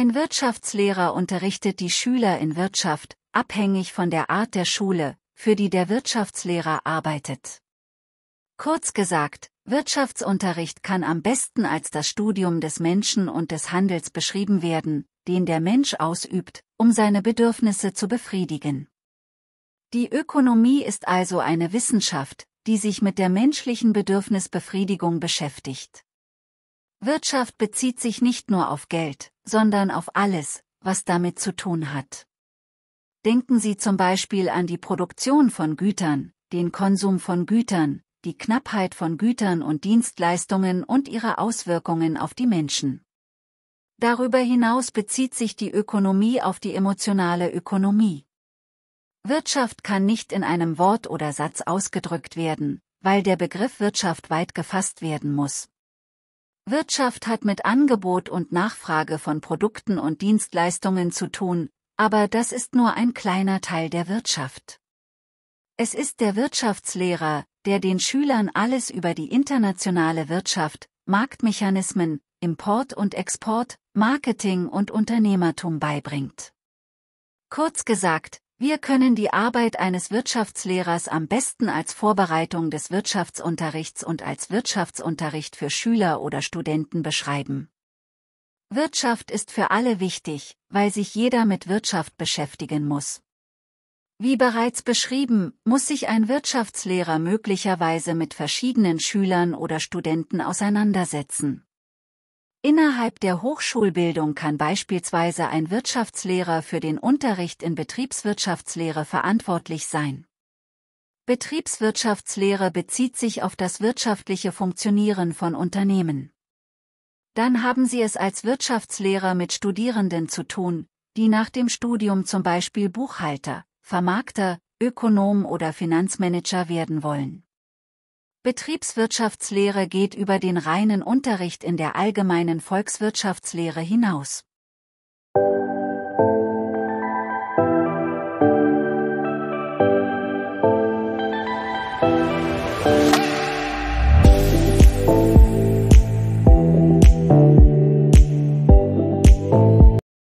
Ein Wirtschaftslehrer unterrichtet die Schüler in Wirtschaft, abhängig von der Art der Schule, für die der Wirtschaftslehrer arbeitet. Kurz gesagt, Wirtschaftsunterricht kann am besten als das Studium des Menschen und des Handels beschrieben werden, den der Mensch ausübt, um seine Bedürfnisse zu befriedigen. Die Ökonomie ist also eine Wissenschaft, die sich mit der menschlichen Bedürfnisbefriedigung beschäftigt. Wirtschaft bezieht sich nicht nur auf Geld, sondern auf alles, was damit zu tun hat. Denken Sie zum Beispiel an die Produktion von Gütern, den Konsum von Gütern, die Knappheit von Gütern und Dienstleistungen und ihre Auswirkungen auf die Menschen. Darüber hinaus bezieht sich die Ökonomie auf die emotionale Ökonomie. Wirtschaft kann nicht in einem Wort oder Satz ausgedrückt werden, weil der Begriff Wirtschaft weit gefasst werden muss. Wirtschaft hat mit Angebot und Nachfrage von Produkten und Dienstleistungen zu tun, aber das ist nur ein kleiner Teil der Wirtschaft. Es ist der Wirtschaftslehrer, der den Schülern alles über die internationale Wirtschaft, Marktmechanismen, Import und Export, Marketing und Unternehmertum beibringt. Kurz gesagt, wir können die Arbeit eines Wirtschaftslehrers am besten als Vorbereitung des Wirtschaftsunterrichts und als Wirtschaftsunterricht für Schüler oder Studenten beschreiben. Wirtschaft ist für alle wichtig, weil sich jeder mit Wirtschaft beschäftigen muss. Wie bereits beschrieben, muss sich ein Wirtschaftslehrer möglicherweise mit verschiedenen Schülern oder Studenten auseinandersetzen. Innerhalb der Hochschulbildung kann beispielsweise ein Wirtschaftslehrer für den Unterricht in Betriebswirtschaftslehre verantwortlich sein. Betriebswirtschaftslehre bezieht sich auf das wirtschaftliche Funktionieren von Unternehmen. Dann haben Sie es als Wirtschaftslehrer mit Studierenden zu tun, die nach dem Studium zum Beispiel Buchhalter, Vermarkter, Ökonom oder Finanzmanager werden wollen. Betriebswirtschaftslehre geht über den reinen Unterricht in der allgemeinen Volkswirtschaftslehre hinaus.